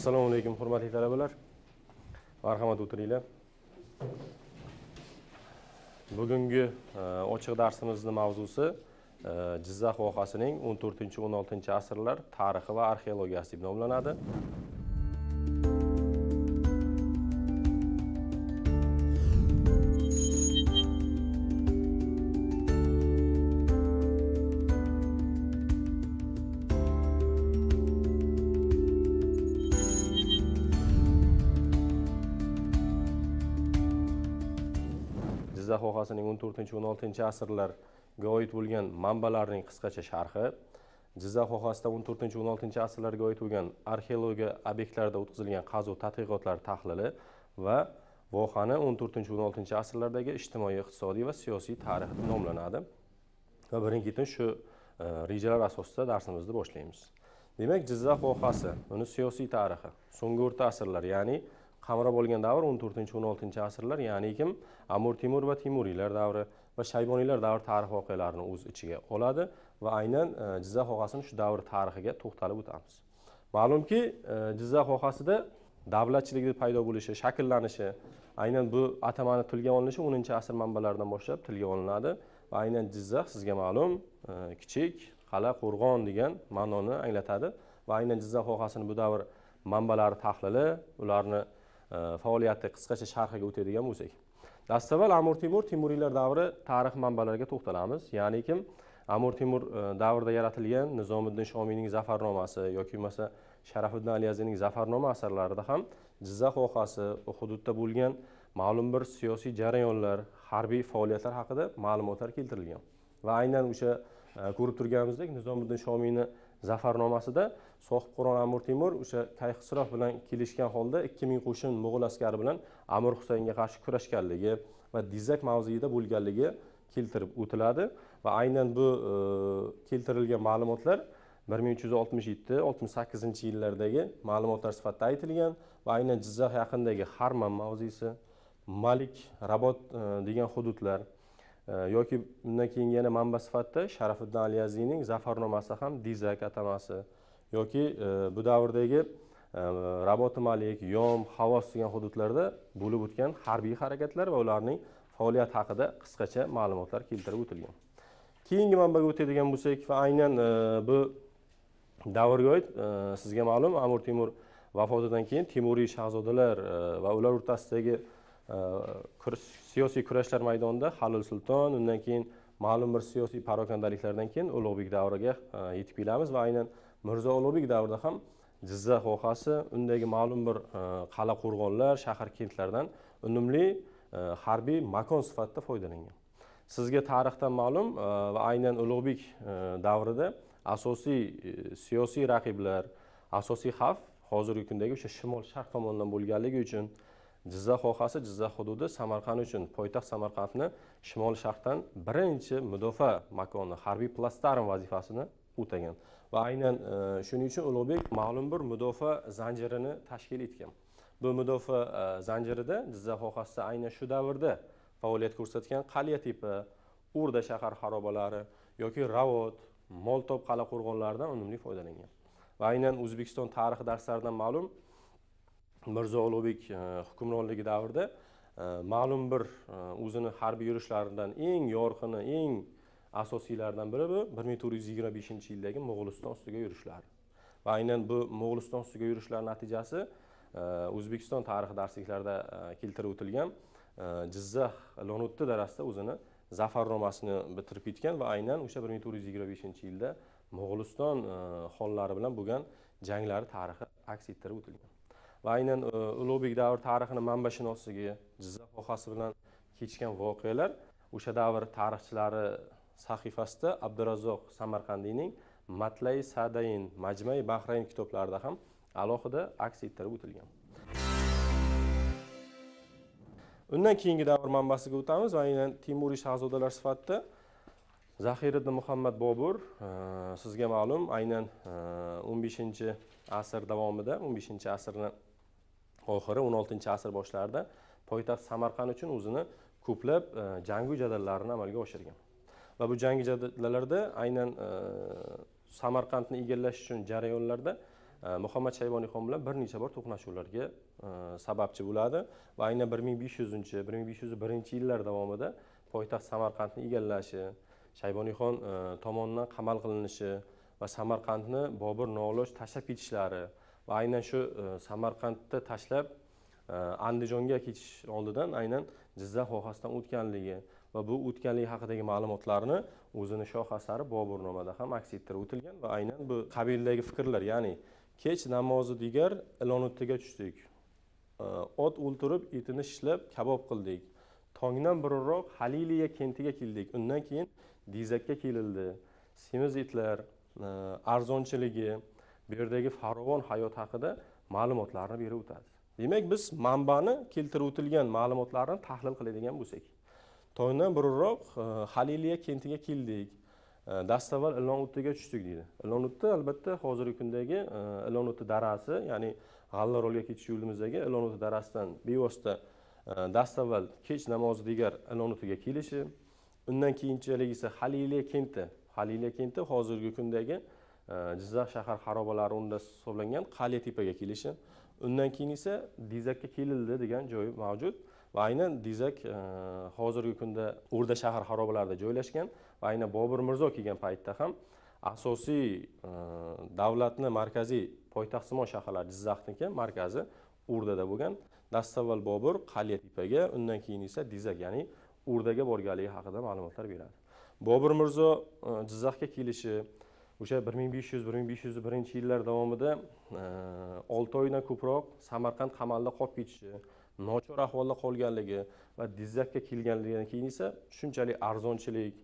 assalomu alaykum hurmatli talabalar marhamat o'tiringlar bugungi e, ochiq darsimizni mavzusi e, jizzax vohasining 14 16 asrlar tarixi va arxeologiyasi deb nomlanadi masalasining o'n to'rtinchi o'n oltinchi asrlarga oid bo'lgan manbalarning qisqacha sharhi jizzax sohasida o'n to'rtinchi o'n oltinchi asrlarga oid bo'lgan arxeologiya obyektlarida o'tkazilgan qazuv tadqiqotlar tahlili va vohani o'n to'rtinchi o'n oltinchi asrlardagi ijtimoiy iqtisodiy va siyosiy tarix deb nomlanadi va birin ketin shu e, rejalar asosida darsimizni boshlaymiz demak jizzax vohasi uni siyosiy tarixi so'nggi o'rta asrlar ya'ni qamrab olgan davr 14-16 asrlar ya'ni kim amur temur va temuriylar davri va shayboniylar davri tarix voqealarini o'z ichiga oladi va aynan e, jizzax vohasini shu davr tarixiga to'xtalib o'tamiz ma'lumki e, jizzax vohasida davlatchilikni paydo bo'lishi shakllanishi aynan bu atamani tilga olinishi 10 asr manbalaridan boshlab tilga olinadi va aynan jizzax sizga ma'lum e, kichik qala qo'rg'on degan ma'noni anglatadi va aynan jizzax vohasini bu davr manbalari tahlili ularni faoliyati qisqacha sharhiga o'tadigan bo'lsak dastavval amir temur temuriylar davri tarix manbalariga to'xtalamiz ya'ni kim amir temur e, davrida yaratilgan nizomiddin shomiyning zafarnomasi yoki bo'lmasa sharafiddin aliyaziyning zafarnoma asarlarida ham jizzax u hududda bo'lgan ma'lum bir siyosiy jarayonlar harbiy faoliyatlar haqida ma'lumotlar keltirilgan va aynan o'sha e, ko'rib turganimizdek nizomiddin shomiyni zafarnomasida sohibquron amir temur o'sha kayxisrof bilan kelishgan holda ikki ming qo'shin mo'g'ul askari bilan amir husaynga qarshi kurashganligi va dizak mavzuida bo'lganligi keltirib o'tiladi va aynan bu e, keltirilgan ma'lumotlar bir ming uch yuz oltmish yetti oltmish sakkizinchi yillardagi ma'lumotlar sifatida aytilgan va aynan jizzax yaqinidagi harman mavzisi, malik rabot e, degan hududlar e, yoki undan keyin yana manba sifatida sharafiddin Aliyaziyning zafarnomasi ham dizak atamasi yoki e, bu davrdagi e, rabotimalik yom havos degan hududlarda bo'lib o'tgan harbiy harakatlar va ularning faoliyati haqida qisqacha ma'lumotlar keltirib o'tilgan keyingi manbaga o'tadigan bo'lsak va aynan e, bu davrga oid sizga ma'lum amir temur vafotidan keyin temuriy shahzodalar va ular o'rtasidagi siyosiy kurashlar maydonida halil sulton undan keyin ma'lum bir siyosiy parokandaliklardan keyin ulug'bek davriga yetib kelamiz va aynan mirzo ulug'bek davrida ham jizzax vohasi undagi ma'lum bir e, qal'a qo'rg'onlar shahar kentlardan unumli e, harbiy makon sifatida foydalangan sizga tarixdan ma'lum e, va aynan ulug'bek davrida asosiy siyosiy raqiblar asosiy xavf hozirgi kundagi o'sha shimol sharq tomondan bo'lganligi uchun jizzax vohasi jizzax hududi samarqand uchun poytaxt samarqandni shimol sharqdan birinchi mudofaa makoni harbiy plastarm vazifasini o'tagan va aynan e, shuning uchun ulug'bek ma'lum bir mudofaa zanjirini tashkil etgan bu mudofaa e, zanjirida jizzax sohasida aynan shu davrda faoliyat ko'rsatgan qalya tepa urda shahar xarobalari yoki ravot moltop qal'a qo'rg'onlaridan unumli foydalangan va aynan o'zbekiston tarixi darslaridan ma'lum mirzo ulug'bek e, hukmronligi davrida ma'lum bir o'zini harbiy yurishlaridan eng yorqini eng asosiylardan biri bu bir ming to'rt yuz yigirma beshinchi yildagi mo'g'uliston ustiga yurishlar va aynan bu mo'g'uliston ustiga yurishlar natijasi e, o'zbekiston tarixi darsliklarida e, keltirib o'tilgan e, jizzax lonutti darasida o'zini zafarnomasini bitirib ketgan va aynan o'sha bir ming to'rt yuz yigirma beshinchi yilda mo'g'uliston xonlari bilan bo'lgan janglari tarixi aks ettirib o'tilgan va aynan ulug'bek davr tarixini manbashunosligi jizzax vohasi bilan kechgan voqealar o'sha davr tarixchilari sahifasida abdurazzoq samarqandiyning matlai sadayin majmay bahrayn kitoblarida ham alohida aks ettirib o'tilgan undan keyingi davr manbasiga o'tamiz va aynan temuriy shahzodalar sifatida zahiriddin muhammad bobur e, sizga ma'lum aynan e, o'n beshinchi asr davomida o'n beshinchi asrni oxiri o'n oltinchi asr boshlarida poytaxt samarqand uchun o'zini ko'plab e, jangu jadallarni amalga oshirgan va bu jangi jadallarda aynan e, samarqandni egallash uchun jarayonlarda e, muhammad shayboniy xon bilan bir necha bor to'qnashuvlarga e, sababchi bo'ladi va aynan bir ming besh yuzinchi bir ming besh yuz birinchi yillar davomida poytaxt samarqandni egallashi shayboniyxon tomonidan qamal qilinishi va samarqandni bobur noloj tashlab ketishlari va aynan shu samarqandda tashlab andijonga ketish oldidan aynan jizzax vohasidan o'tganligi va bu o'tganlik haqidagi ma'lumotlarni o'zini shoh asari boburnomada ham aks ettirib o'tilgan va aynan bu qabildagi fikrlar ya'ni kech namozi digar o'tiga tushdik e, ot o'ltirib etini shishlab kabob qildik tongdan burunroq haliliya kentiga keldik undan keyin dizakka kelildi semiz itlar e, arzonchiligi bu yerdagi farovon hayot haqida ma'lumotlarni berib o'tadi demak biz manbani keltirib o'tilgan ma'lumotlarni tahlil qiladigan bo'lsak tongdan burunroq e, haliliya kentiga keldik e, dastavval ilonuttiga tushdik deydi ilonutda albatta hozirgi kundagi e, ilonutni darasi ya'ni g'alla ketish yo'limizdagi ilonutdi darasidan bevosita dastavval kech namozi degar ilonutiga kelishi undan keyinchalik esa haliliya kenti haliliya kenti hozirgi kundagi jizzax shahar xarobalari o'rnida hisoblangan qaliya tepaga kelishi undan keyin esa dizakka kelildi degan joyi mavjud va aynan dizak e, hozirgi kunda o'rda shahar xarobalarida joylashgan va aynan bobur mirzo kelgan paytda ham asosiy e, davlatni markaziy poytaxtsimon shaharlar jizzaxniki markazi o'rdada bo'lgan dastavval bobur qalya tepaga undan keyin esa dizak ya'ni o'rdaga borganligi haqida ma'lumotlar beradi bobur mirzo jizzaxga e, kelishi o'sha bir ming besh yuz bir ming besh yuz birinchi yillar davomida olti oydan ko'proq samarqand qamalida qolib ketishi nochor ahvolda qolganligi va dizzakka kelganligidan keyin esa shunchalik arzonchilik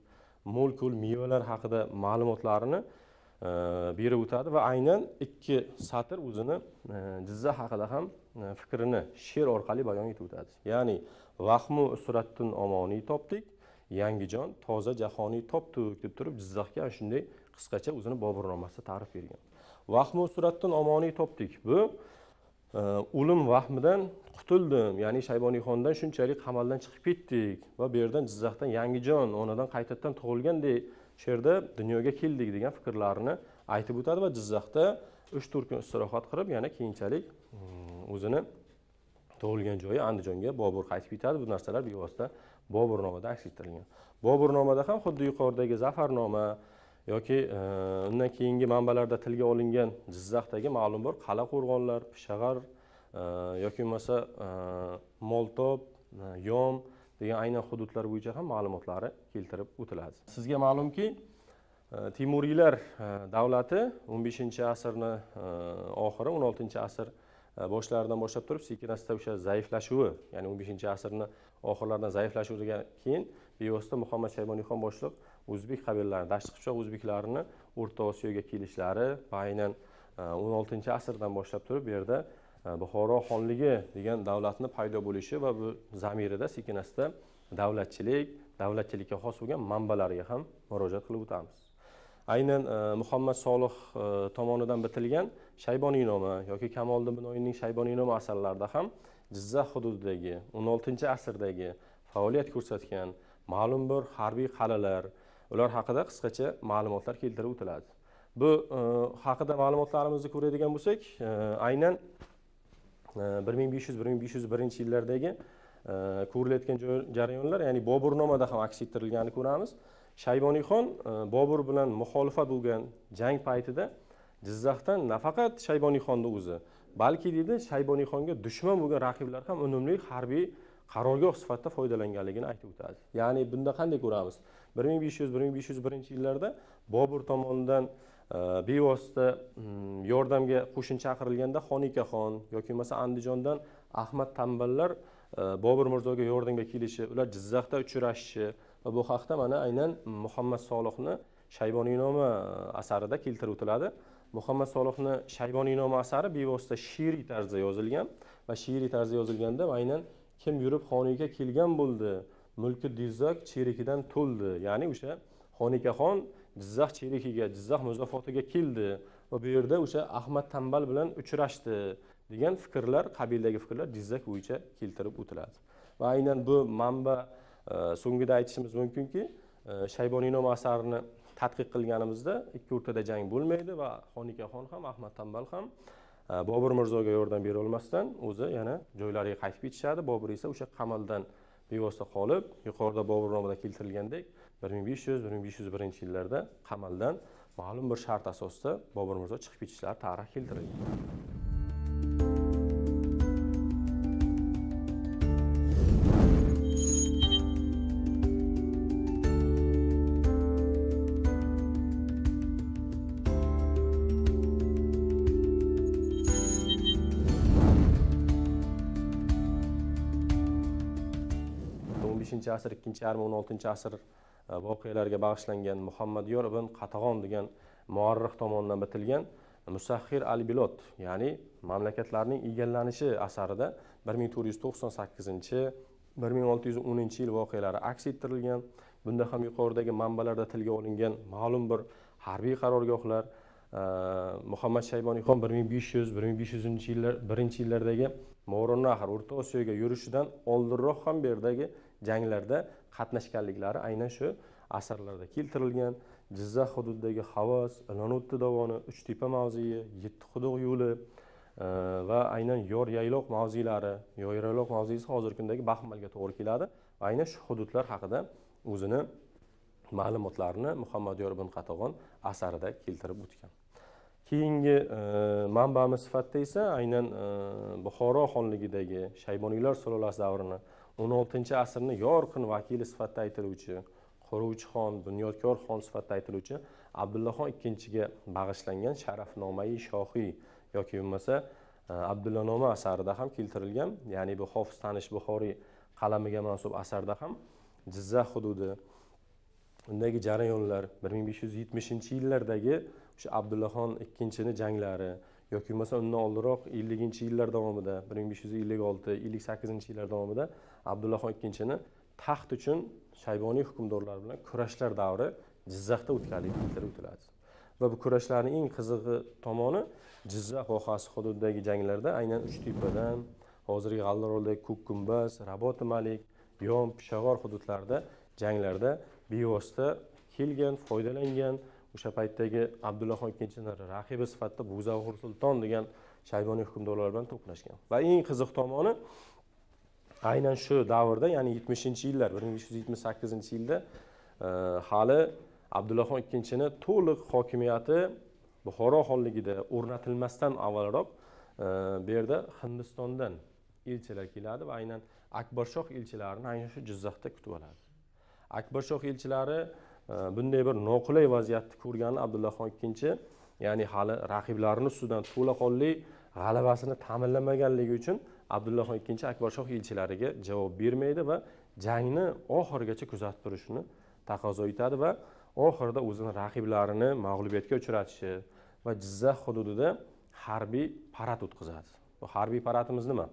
mo'l ko'l mevalar haqida ma'lumotlarini e, berib o'tadi va aynan ikki satr o'zini jizza e, haqida ham e, fikrini she'r orqali bayon etib o'tadi ya'ni vahmu suratdin omoniy topdik yangijon toza jahoniy topdik deb turib jizzaxga ana shunday qisqacha o'zini boburnomasida ta'rif bergan vahmu suratdin omoniy topdik bu o'lim vahmidan qutuldim ya'ni shayboniyxondan shunchalik qamaldan chiqib ketdik va bu yerdan jizzaxdan yangijon onadan qaytadan tug'ilgandek shu yerda dunyoga keldik degan fikrlarini aytib o'tadi va jizzaxda uch to'rt kun istirohat qilib yana keyinchalik mm, o'zini tug'ilgan joyi andijonga bobur qaytib ketadi bu narsalar bevosita bobur nomida aks ettirilgan bobur nomada ham xuddi yuqoridagi zafarnoma yoki e, undan keyingi manbalarda tilga olingan jizzaxdagi ma'lum bir qal'a qo'rg'onlar pishag'ar e, yoki bo'lmasa e, moltop yom degan aynan hududlar bo'yicha ham ma'lumotlari keltirib o'tiladi sizga ma'lumki temuriylar davlati 15 asrni oxiri 16 asr boshlaridan boshlab turib sekin asta o'sha zaiflashuvi ya'ni 15 asrni oxirlaridan zaiflashuvidan keyin bevosita muhammad shayboniyxon boshliq o'zbek qabillari dashti qipchoq o'zbeklarini o'rta osiyoga kelishlari aynan e, o'n oltinchi asrdan boshlab turib bu yerda e, buxoro xonligi degan davlatni paydo bo'lishi va bu zamirida sekin asta davlatchilik davlatchilikka xos bo'lgan manbalariga ham murojaat qilib o'tamiz aynan e, muhammad solih tomonidan bitilgan noma yoki kamoliddin binoyinning noma asarlarida ham jizzax hududidagi o'n oltinchi asrdagi faoliyat ko'rsatgan ma'lum bir harbiy qal'alar ular haqida qisqacha ma'lumotlar keltirib o'tiladi bu e, haqida ma'lumotlarimizni ko'radigan bo'lsak e, aynan e, bir ming besh yuz bir ming besh yuz birinchi yillardagi ko'rilayotgan jarayonlar ya'ni boburnomada ham aks ettirilganini ko'ramiz shayboniyxon bobur bilan muxolifat bo'lgan jang paytida jizzaxdan nafaqat xonni o'zi balki deydi shayboniyxonga dushman bo'lgan raqiblar ham unumli harbiy qarorgoh sifatida foydalanganligini aytib o'tadi ya'ni bunda qanday ko'ramiz bir ming besh yuz bir ming besh yuz birinchi yillarda bobur tomonidan e, bevosita mm, yordamga qo'shin chaqirilganda xonikaxon yoki bo'lmasa andijondan ahmad tanballar e, bobur mirzoga yordamga kelishi ular jizzaxda uchrashishi va bu haqda mana aynan muhammad solihni shayboniynoma e, asarida keltirib o'tiladi muhammad solihni shayboniynoma asari bevosita she'riy tarzda yozilgan va she'riy tarzda yozilganda aynan kim yurib xoniyga kelgan bo'ldi mulki dizzak cherikidan to'ldi ya'ni o'sha xonikaxon jizzax cherikiga jizzax muzofotiga keldi va bu yerda o'sha ahmad tambal bilan uchrashdi degan fikrlar qabildagi fikrlar dizzak bo'yicha keltirib o'tiladi va aynan bu manba e, so'ngida aytishimiz mumkinki e, shayboninoma asarini tadqiq qilganimizda ikki o'rtada jang bo'lmaydi va xonikaxon ham ahmad tambal ham Э, bobur mirzoga yordam berolmasdan o'zi yana joylariga qaytib ketishadi bobur esa o'sha qamaldan bevosita qolib yuqorida bobur nomida keltirilgandek bir ming besh yuz bir ming besh yuz birinchi yillarda qamaldan ma'lum bir shart asosida bobur mirzo chiqib ketishlari tarix keltirilgan asr ikkinchi yarmi o'n oltinchi asr e, voqealarga bag'ishlangan muhammadiyor ibn qatag'on degan muarrih tomonidan bitilgan musahhir al bilot ya'ni mamlakatlarning egallanishi asarida bir ming to'rt yuz to'qson sakkizinchi bir ming olti yuz o'ninchi yil voqealari aks ettirilgan bunda ham yuqoridagi manbalarda tilga olingan ma'lum bir harbiy qarorgohlar e, muhammad shayboniy xon bir ming besh yuz bir ming besh yuzinchi yillar birinchi yillardagi movaronnahr o'rta osiyoga yurishidan oldinroq ham bu yerdagi janglarda qatnashganliklari aynan shu asarlarda keltirilgan jizzax hududidagi havas ilonotdi dovoni uchtepa yetti quduq yo'li e, va aynan yor yayloq mavzilari yor yayloq mavzisi hozirgi kundagi baxmalga to'g'ri keladi va aynan shu hududlar haqida o'zini ma'lumotlarini muhammad ibn qatag'on asarida keltirib o'tgan keyingi e, manbamiz sifatida esa aynan e, buxoro xonligidagi shayboniylar sulolasi davrini 16 asrni yorqin vakili sifatida aytiluvchi quruvchi xon bunyodkor xon sifatida aytiluvchi abdullaxon ikkinchiga bag'ishlangan sharafnomai shohiy yoki bo'lmasa e, abdullanoma asarida ham keltirilgan ya'ni bu hofiz tanish buxoriy qalamiga mansub asarda ham jizzax hududi undagi jarayonlar bir ming besh yuz yetmishinchi yillardagi o'sha abdullaxon ikkinchini janglari yoki bo'lmasa undan oldinroq elliginchi yillar davomida bir ming besh yuz ellik olti ellik sakkizinchi yillar davomida abdullaxon ikkinchini taxt uchun shayboniy hukmdorlar bilan kurashlar davri jizzaxda o'tkazilib o'tiladi va bu kurashlarning eng qizig'i tomoni jizzax vohasi hududidagi janglarda aynan uch tepadan hozirgi g'allaroldagi ko'kgumbaz raboti malik yon peshag'or hududlarida janglarda bevosita kelgan foydalangan o'sha paytdagi abdullaxon ikkinchini raqibi sifatida buzavur sulton degan shayboniy hukmdorlar bilan to'qnashgan va eng qiziq tomoni aynan shu davrda ya'ni yetmishinchi yillar bir ming besh yuz yetmish sakkizinchi yilda e, hali abdullaxon ikkinchini to'liq hokimiyati buxoro xonligida o'rnatilmasdan avvalroq e, bu yerda hindistondan elchilar keladi va aynan akbarshoh elchilarini aynan shu jizzaxda kutib oladi akbarshoh elchilari bunday bir noqulay vaziyatni ko'rgani abdullaxon ikkinchi ya'ni hali raqiblarini ustidan to'laqonli g'alabasini ta'minlamaganligi uchun abdullaxon ikkinchi akbarshoh elchilariga javob bermaydi va jangni oxirigacha kuzatib turishni taqozo etadi va oxirida o'zini raqiblarini mag'lubiyatga uchratishi va jizzax hududida harbiy parad o'tkazadi bu harbiy paradimiz nima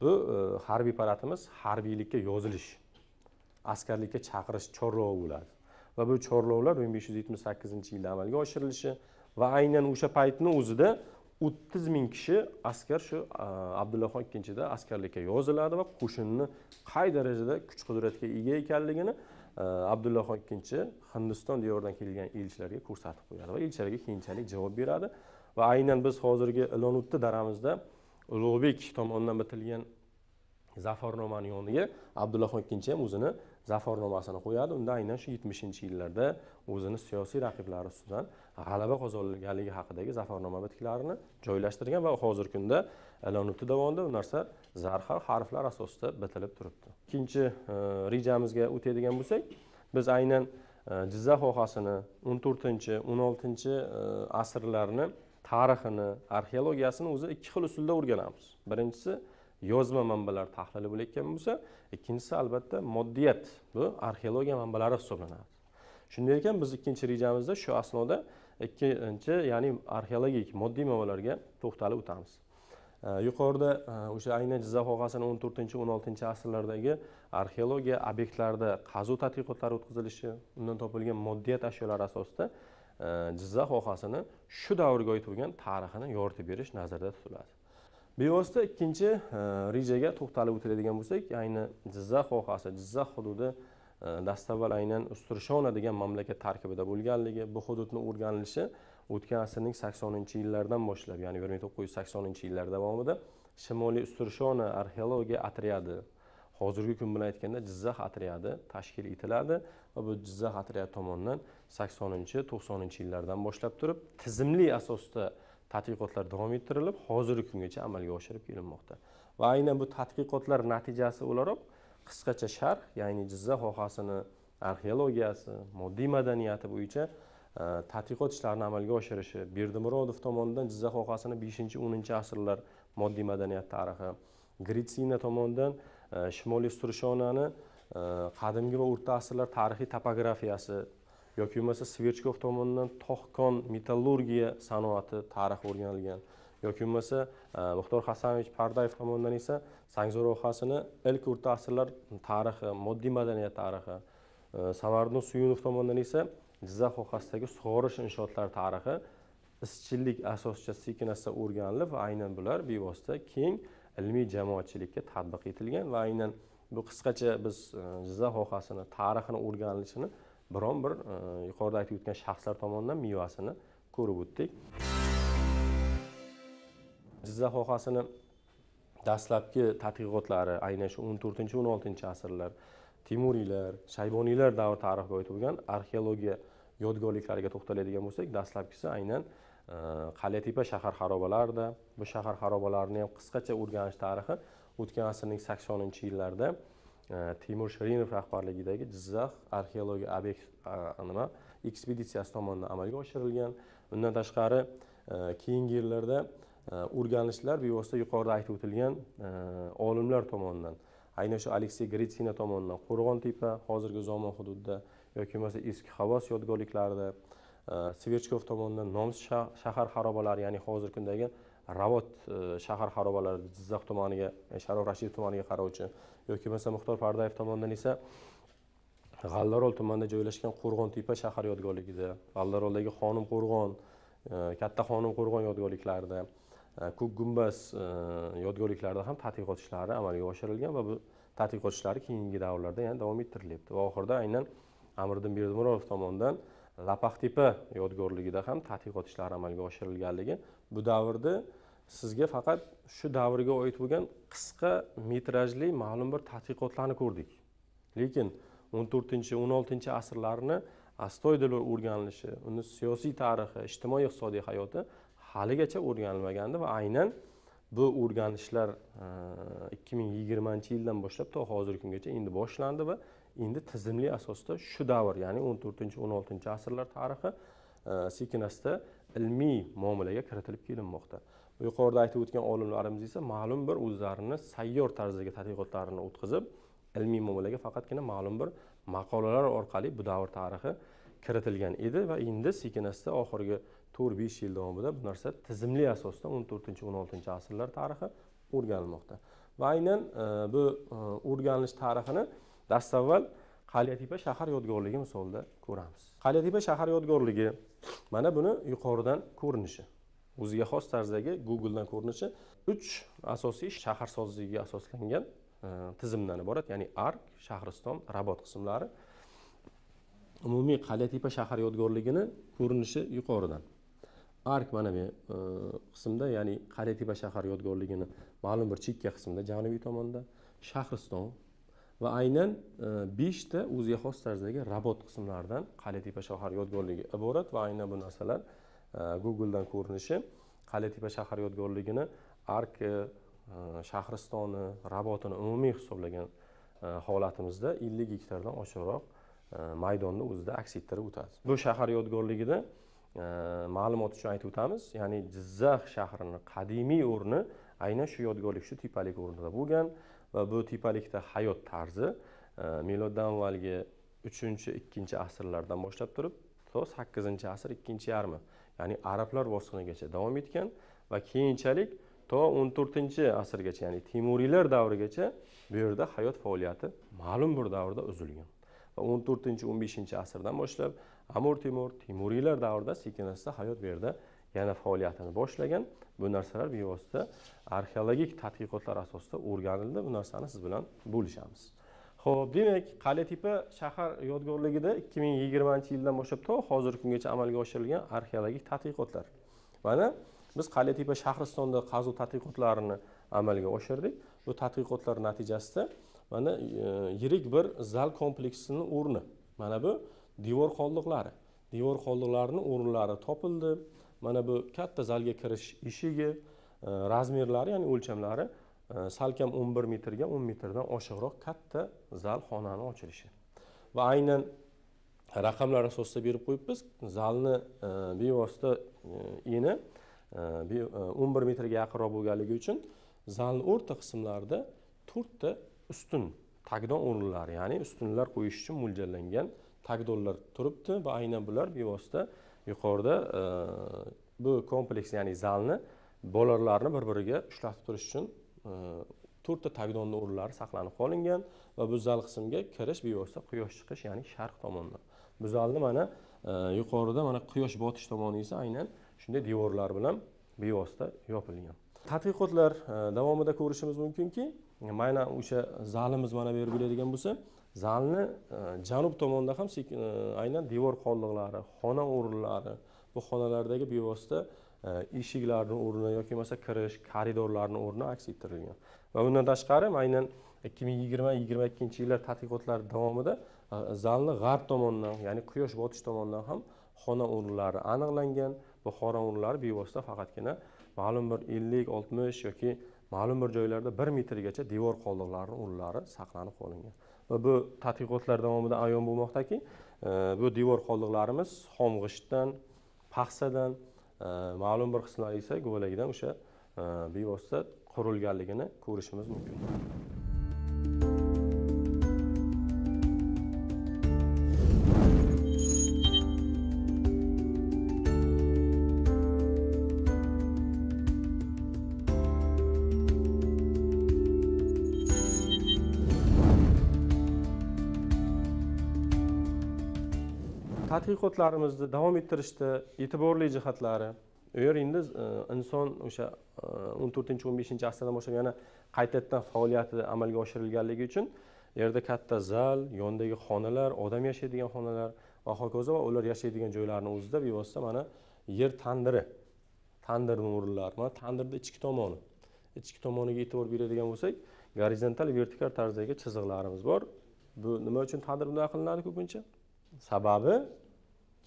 bu e, harbiy paradimiz harbiylikka yozilish askarlikka chaqirish chorlovi bo'ladi va bu chorlovlar 1578 yilda amalga oshirilishi va aynan o'sha paytni o'zida o'ttiz ming kishi askar shu abdullaxon ikkinchida askarlikka yoziladi va qo'shinni qay darajada kuch qudratga ega ekanligini abdullaxon ikkinchi hindiston diyoridan kelgan elchilarga ko'rsatib qo'yadi va elchilarga keyinchalik javob beradi va aynan biz hozirgi ilonutdi daramizda ulug'bek tomonidan bitilgan zafarnomani yoniga abdullaxon ikkinchi ham o'zini zafarnomasini qo'yadi unda aynan shu yetmishinchi yillarda o'zini siyosiy raqiblari ustidan g'alaba qozonganligi haqidagi zafarnoma bitiklarini joylashtirgan va hozirgi kunda alonuti davomida bu narsa zarhal harflar asosida bitilib turibdi ikkinchi e, rejamizga o'tadigan bo'lsak biz aynan e, jizzax sohasini o'n to'rtinchi o'n oltinchi e, asrlarni tarixini arxeologiyasini o'zi ikki xil usulda o'rganamiz birinchisi yozma manbalar tahlili bo'layotgan bo'lsa ikkinchisi albatta moddiyat bu arxeologiya manbalari hisoblanadi shunday ekan biz ikkinchi rejamizda shu asnoda ikkinchi ya'ni arxeologik moddiy manbalarga to'xtalib o'tamiz yuqorida e, o'sha aynan jizzax vohasini o'n to'rtinchi o'n oltinchi asrlardagi arxeologiya obyektlarida qazuv tadqiqotlari o'tkazilishi undan topilgan moddiyat ashyolari asosida e, jizzax vohasini shu davrga oid bo'lgan tarixini yoritib berish nazarda tutiladi bevosita ikkinchi e, rejaga to'xtalib o'tiladigan bo'lsak ayni jizzax voqeasi jizzax hududi e, dastavval aynan usturshona degan mamlakat tarkibida bo'lganligi bu hududni o'rganilishi o'tgan asrning saksoninchi yillaridan boshlab ya'ni bir ming to'qqiz yuz saksoninchi yillar davomida shimoliy usturshona arxeologiya otryadi hozirgi kun bilan aytganda jizzax otryadi tashkil etiladi va bu jizzax otryadi tomonidan saksoninchi to'qsoninchi yillardan boshlab turib tizimli asosda tadqiqotlar davom ettirilib hozirgi kungacha amalga oshirib kelinmoqda va aynan bu tadqiqotlar natijasi o'laroq qisqacha sharh ya'ni jizzax sohasini arxeologiyasi moddiy madaniyati bo'yicha e, tadqiqot ishlarini amalga oshirishi berdimurodov tomonidan jizzax sohasini beshinchi o'ninchi asrlar moddiy madaniyat tarixi gritsina tomonidan e, shimoliy surishonani e, qadimgi va o'rta asrlar tarixiy topografiyasi yoki bo'lmasa sverchkov tomonidan tohkon metallurgiya sanoati tarixi o'rganilgan yoki bo'lmasa e, muxtor hasanovich pardayev tomonidan esa sangzor sohasini ilk o'rta asrlar tarixi moddiy madaniyat tarixi e, samariddin suyunov tomonidan esa jizzax sohasidagi sug'orish inshootlari tarixi izchillik asosida sekin asta o'rganilib va aynan bular bevosita keng ilmiy jamoatchilikka tatbiq etilgan va aynan bu qisqacha biz e, jizzax sohasini tarixini o'rganilishini biron bir e, yuqorida aytib o'tgan shaxslar tomonidan mevasini ko'rib o'tdik jizzax sohasini dastlabki tadqiqotlari aynan shu o'n to'rtinchi o'n oltinchi asrlar temuriylar shayboniylar davri tarixiga oid bo'lgan arxeologiya yodgorliklariga to'xtaladigan bo'lsak dastlabkisi aynan e, qalyatepa shahar xarobalarida bu shahar xarobalarini ham qisqacha o'rganish tarixi o'tgan asrning saksoninchi yillarida timur sharinov rahbarligidagi jizzax arxeologiya obyekt nima ekspeditsiyasi tomonidan amalga oshirilgan undan tashqari э, keyingi yillarda э, o'rganishlar bevosita yuqorida aytib o'tilgan э, olimlar tomonidan aynan shu aleksey gritsina tomonidan qo'rg'on tepa hozirgi zomon hududida yoki bo'lmasa eski havos yodgorliklarida sverchkov tomonidan nomus shahar xarobalari ya'ni hozirgi kundagi ravot shahar xarobalari jizzax tumaniga sharof rashidov tumaniga qarovchi yoki bo'lmasa muxtor pardayev tomonidan esa g'allarol tumanida joylashgan qo'rg'on tepa shahar yodgorligida g'allaroldagi xonim qo'rg'on e, katta xonim qo'rg'on yodgorliklarida e, ko'k gumbaz e, yodgorliklarida ham tadqiqot ishlari amalga oshirilgan va bu tadqiqot ishlari keyingi davrlarda yana davom ettirilyapti va oxirida aynan amiriddin berdimurodov tomonidan lapaxtepa yodgorligida ham tadqiqot ishlari amalga oshirilganligi bu davrda sizga faqat shu davrga oid bo'lgan qisqa metrajli ma'lum bir tadqiqotlarni ko'rdik lekin o'n to'rtinchi o'n oltinchi asrlarni astoydil o'rganilishi uni siyosiy tarixi ijtimoiy iqtisodiy hayoti haligacha o'rganilmagandi va aynan bu o'rganishlar e, ikki ming yigirmanchi yildan boshlab to hozirgi kungacha endi boshlandi va endi tizimli asosda shu davr ya'ni o'n to'rtinchi o'n oltinchi asrlar tarixi e, sekin asta ilmiy muomalaga kiritilib kelinmoqda yuqorida aytib o'tgan olimlarimiz esa ma'lum bir o'zlarini sayyor tarzdagi tadqiqotlarini o'tkazib ilmiy muomalaga faqatgina ma'lum bir maqolalar orqali bu davr tarixi kiritilgan edi va endi sekin asta oxirgi to'rt besh yil davomida bu narsa tizimli asosda o'n to'rtinchi o'n oltinchi asrlar tarixi o'rganilmoqda va aynan e, bu e, o'rganilish tarixini dastavval qalyatepa shahar yodgorligi misolida ko'ramiz qalyatepa shahar yodgorligi mana buni yuqoridan ko'rinishi o'ziga xos tarzdagi googledan ko'rinishi uch asosiy shaharsozligiga asoslangan e, tizimdan iborat ya'ni ark shahriston rabot qismlari umumiy qal'a shahar yodgorligini ko'rinishi yuqoridan ark mana bu e, qismda ya'ni qal'a shahar yodgorligini ma'lum bir chekka qismda janubiy tomonda shahriston va aynan e, beshta o'ziga xos tarzdagi rabot qismlaridan qal'a shahar yodgorligi iborat va aynan bu narsalar Э, googledan ko'rinishi qalyatepa shahar yodgorligini arki e, e, shahristoni rabotini umumiy hisoblagan e, holatimizda ellik gektardan oshiqroq maydonni o'zida aks ettirib o'tadi bu shahar yodgorligida ma'lumot uchun aytib o'tamiz ya'ni jizzax shahrini qadimiy o'rni aynan shu yodgorlik shu tepalik o'rnida bo'lgan va bu tepalikda hayot tarzi miloddan avvalgi uchinchi ikkinchi asrlardan boshlab turib to sakkizinchi asr ikkinchi yarmi ya'ni arablar bosqinigacha davom etgan va keyinchalik to 14 asrgacha ya'ni temuriylar davrigacha bu yerda hayot faoliyati ma'lum bir davrda uzilgan va 14-15 asrdan boshlab amur temur temuriylar davrida sekin asta hayot bu yerda yana faoliyatini boshlagan bu narsalar bevosita arxeologik tadqiqotlar asosida o'rganildi bu narsani siz bilan bo'lishamiz ho'p demak qal'a tipi shahar yodgorligida ikki ming yigirmanchi yildan boshlab to hozirgi kungacha amalga oshirilgan arxeologik tadqiqotlar mana biz qal'a tipi shahristonda qazuv tadqiqotlarini amalga oshirdik bu tadqiqotlar natijasida mana e, yirik bir zal kompleksini o'rni mana bu devor qoldiqlari devor qoldiqlarini o'rinlari topildi mana bu katta zalga kirish eshigi e, razmerlari ya'ni o'lchamlari Э, salkam 11 metrga 10 metrdan oshiqroq katta zal xonani ochilishi va aynan raqamlar asosida berib qo'yibmiz zalni e, bevosita e, eni e, o'n bir metrga yaqinroq bo'lganligi uchun zalni o'rta qismlarida to'rtta ustun tagdon o'rinlari ya'ni ustunlar qo'yish uchun mo'ljallangan tagdonlar turibdi va aynan bular bevosita yuqorida bu kompleks ya'ni zalni bolalarni bir biriga ushlatib turish uchun E, to'rtta tagdonni o'rinlari saqlanib qolingan va bu zal qismga kirish bevosita quyosh chiqish ya'ni sharq tomondan zalni mana e, yuqorida mana quyosh botish tomoni esa aynan shunday devorlar bilan bevosita yopilgan tadqiqotlar e, davomida ko'rishimiz mumkinki mana o'sha zalimiz mana bu yerda bo'ladigan bo'lsa zalni janub tomonda ham aynan devor qoldiqlari xona o'rinlari bu xonalardagi bevosita eshiklarni o'rni yoki bo'lmasa kirish koridorlarni o'rni aks ettirilgan va undan tashqari aynan ikki ming yigirma yigirma ikkinchi yillar tadqiqotlari davomida e, zalni g'arb tomonidan ya'ni quyosh botish tomonidan ham xona o'rinlari aniqlangan va xona o'rinlari bevosita faqatgina ma'lum bir ellik oltmish yoki ma'lum bir joylarda bir metrgacha devor qoldiqlarini o'rinlari saqlanib qolingan va bu tadqiqotlar davomida ayon bo'lmoqdaki e, bu devor qoldiqlarimiz xom g'ishtdan paxsadan ma'lum bir qismlari esa guvalagdan o'sha e, bevosita qurilganligini ko'rishimiz mumkin tadqiqotlarimizni davom ettirishda e'tiborli jihatlari u yer endi e, inson o'sha e, o'n to'rtinchi o'n beshinchi asrdan boshlab yana qaytadan faoliyati amalga oshirilganligi uchun yerda katta zal yonidagi xonalar odam yashaydigan xonalar va hokazo va ular yashaydigan joylarni o'zida bevosita mana yer tandiri tandirni o'rinlari mana tandirni ichki tomoni ichki tomoniga e'tibor beradigan bo'lsak gorizontal vertikal tarzdagi chiziqlarimiz bor bu nima uchun tandir bunday qilinadi ko'pincha sababi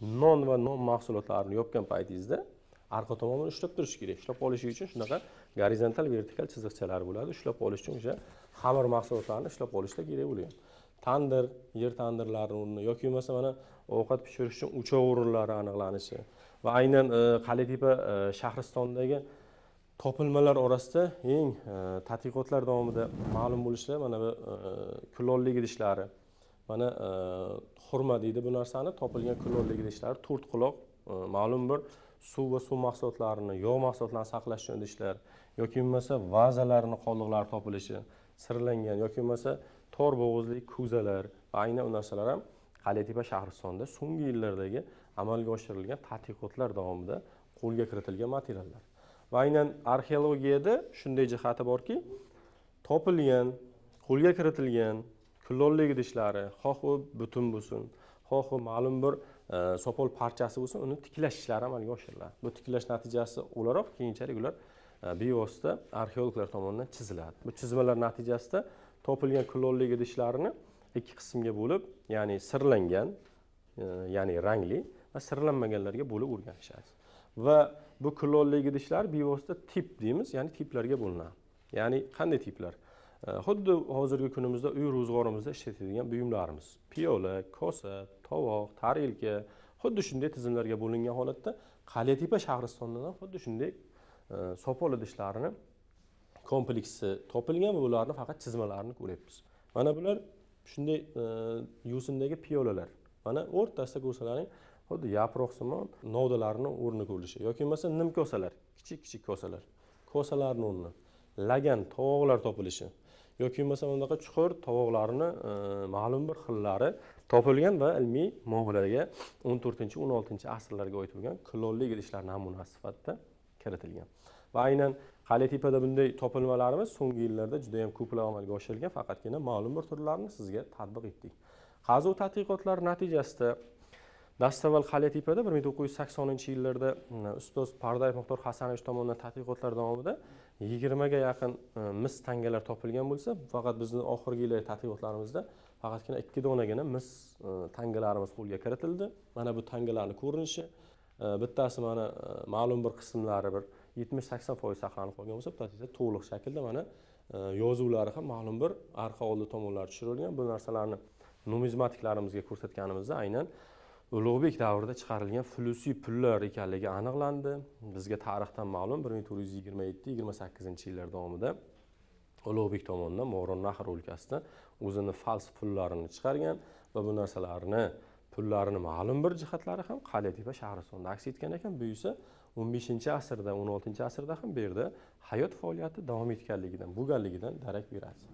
non va non mahsulotlarini yopgan paytingizda arqa tomonini ushlab turish kerak ushlab olish uchun shunaqa gorizontal vertikal chiziqchalar bo'ladi ushlab olish uchun o'sha xamir mahsulotlarini ushlab olishda kerak bo'lgan tandir yer tandirlarini o'rnini yoki bo'lmasa mana ovqat pishirish uchun uchov o'rinlari aniqlanishi va aynan e, qalitepa e, shahristondagi topilmalar orasida eng e, tadqiqotlar davomida ma'lum bo'lishicha mana bu kulollik idishlari mana xurma deydi bu narsani topilgan klor ishlar to'rt quloq e, ma'lum bir suv va suv mahsulotlarini yog' mahsulotlarini saqlash uchun idishlar yoki bo'lmasa vazalarni qoldiqlari topilishi sirlangan yoki bo'lmasa tor bo'g'izli kuzalar va aynan u narsalar ham qaliyatepa shahristonida so'nggi yillardagi amalga oshirilgan tadqiqotlar davomida qo'lga kiritilgan materiallar va aynan arxeologiyada shunday jihati borki topilgan qo'lga kiritilgan kulollik idishlari xoh u butun bo'lsin xoh u ma'lum bir e, sopol parchasi bo'lsin uni tiklash ishlari amalga oshiriladi bu tiklash natijasi o'laroq keyinchalik ular e, bevosita arxeologlar tomonidan chiziladi bu chizmalar natijasida topilgan kulollik idishlarini ikki qismga bo'lib ya'ni sirlangan e, ya'ni rangli va sirlanmaganlarga bo'lib o'rganishadi va bu kulollik idishlar bevosita tip deymiz ya'ni tiplarga bo'linadi ya'ni qanday tiplar xuddi hozirgi kunimizda uy ro'zg'orimizda ishlatadigan buyumlarimiz piyola kosa tovoq tarelka xuddi shunday tizimlarga bo'lingan holatda qalyatepa shahristonidan xuddi shunday e, sopol idishlarini kompleksi topilgan va ularni faqat chizmalarini ko'ryapmiz mana bular shunday e, yusindagi piyolalar mana o'rtasida ko'rsalaring xuddi yaproqsimon novdalarni o'rni ko'rilishi yoki bo'lmasa nim kosalar kichik kichik kosalar kosalarni o'rni lagan tovoqlar topilishi yoki bo'lmasam bunaqa chuqur tovoqlarni e, ma'lum bir xillari topilgan va ilmiy muomalaga o'n to'rtinchi o'n oltinchi asrlarga oid bo'lgan kulolli idishlar namunasi sifatida kiritilgan va aynan qale tepada bunday topilmalarimiz so'nggi yillarda juda yam ko'plab amalga oshirilgan faqatgina ma'lum bir turlarini sizga tatbiq etdik qazuv tadqiqotlari natijasida dastavval qale tepada bir ming to'qqiz yuz saksoninchi yillarda e, ustoz pardayev muxtor hasanovich tomonidan tadqiqotlar davomida yigirmaga yaqin e, mis tangalar topilgan bo'lsa faqat bizni oxirgi yillar tadqiqotlarimizda faqatgina ikki donagina mis e, tangalarimiz qo'lga kiritildi mana bu tangalarni ko'rinishi e, bittasi mana ma'lum bir qismlari bir yetmish sakson foiz saqlanib qolgan bo'lsa bittasi esa to'liq shaklda mana yozuvlari ham ma'lum bir arqa oldi tomonlari tushirilgan bu narsalarni numizmatiklarimizga ko'rsatganimizda aynan ulug'bek davrida chiqarilgan flusiy pullar ekanligi aniqlandi bizga tarixdan ma'lum bir ming to'rt yuz yigirma yetti yigirma sakkizinchi yillar davomida ulug'bek tomonidan movaronnahr o'lkasida o'zini fals pullarini chiqargan va bu narsalarni pullarini ma'lum bir jihatlari ham qalyatepa shahristonda aks etgan ekan bu esa o'n beshinchi asrda o'n oltinchi asrda ham bu yerda hayot faoliyati davom etganligidan bo'lganligidan darak beradi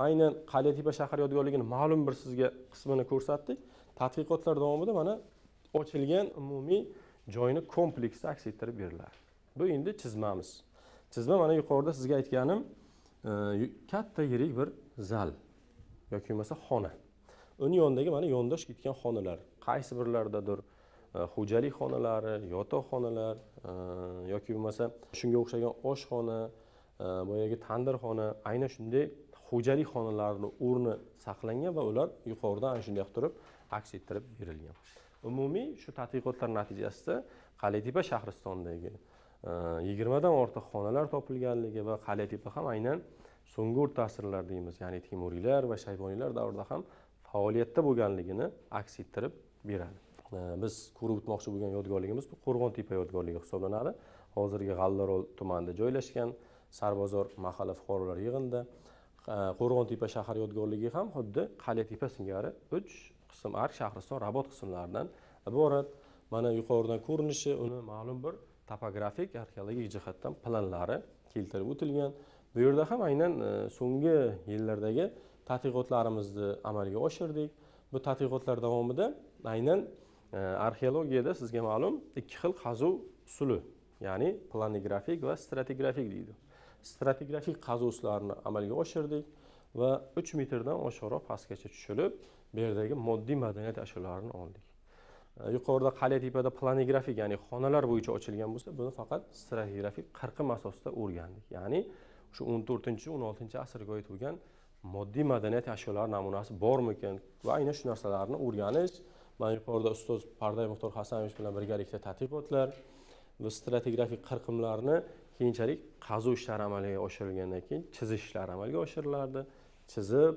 aynan qalyatepa shahar yodgorligini ma'lum bir sizga qismini ko'rsatdik tadqiqotlar davomida mana ochilgan umumiy joyni kompleksi aks ettirib beriladi bu endi chizmamiz chizma mana yuqorida sizga aytganim e, katta yirik bir zal yoki bo'lmasa xona uni yonidagi mana yondosh ketgan xonalar qaysi birlaridadir e, xo'jalik xonalari yotoqxonalar e, yoki bo'lmasa shunga o'xshagan oshxona boyagi tandirxona aynan shunday xo'jalik xonalarini o'rni saqlangan va ular yuqoridan ana shunday qilib turib aks ettirib berilgan umumiy shu tadqiqotlar natijasida qal'atepa shahristonidagi e, yigirmadan ortiq xonalar topilganligi va qal'atepa ham aynan so'nggi o'rta asrlar deymiz ya'ni temuriylar va shayboniylar davrida ham faoliyatda bo'lganligini aks ettirib beradi e, biz ko'rib o'tmoqchi bo'lgan yodgorligimiz bu qo'rg'on tepa yodgorligi hisoblanadi hozirgi g'allarol tumanida joylashgan sarbozor mahalla fuqarolar yig'inida Э, qo'rg'on tepa shahar yodgorligi ham xuddi tepa singari uch qism ark shahriston rabot qismlaridan iborat mana yuqoridan ko'rinishi uni ma'lum bir topografik arxeologik jihatdan planlari keltirib o'tilgan bu yerda ham aynan e, so'nggi yillardagi tadqiqotlarimizni amalga oshirdik bu tadqiqotlar davomida aynan e, arxeologiyada sizga ma'lum ikki xil qazuv usuli ya'ni planografik va stratigrafik deydi stratigrafik qazuslarni amalga oshirdik va uch metrdan oshiqroq pastgacha tushilib bu yerdagi moddiy madaniyat ashyolarini oldik e, yuqorida qal'a tipida planigrafik ya'ni xonalar bo'yicha ochilgan bo'lsa buni faqat stratigrafik qirqim asosida o'rgandik ya'ni o'sha o'n to'rtinchi o'n oltinchi asrga oid bo'lgan moddiy madaniyat ashyolari namunasi bormikan va aynan shu narsalarni o'rganish man yuqorida ustoz parday muxtor hasanovich bilan birgalikda tadqiqotlar va stratigrafik qirqimlarni keyinchalik qazuv ishlari amalga oshirilgandan keyin chizish ishlari amalga oshirilardi chizib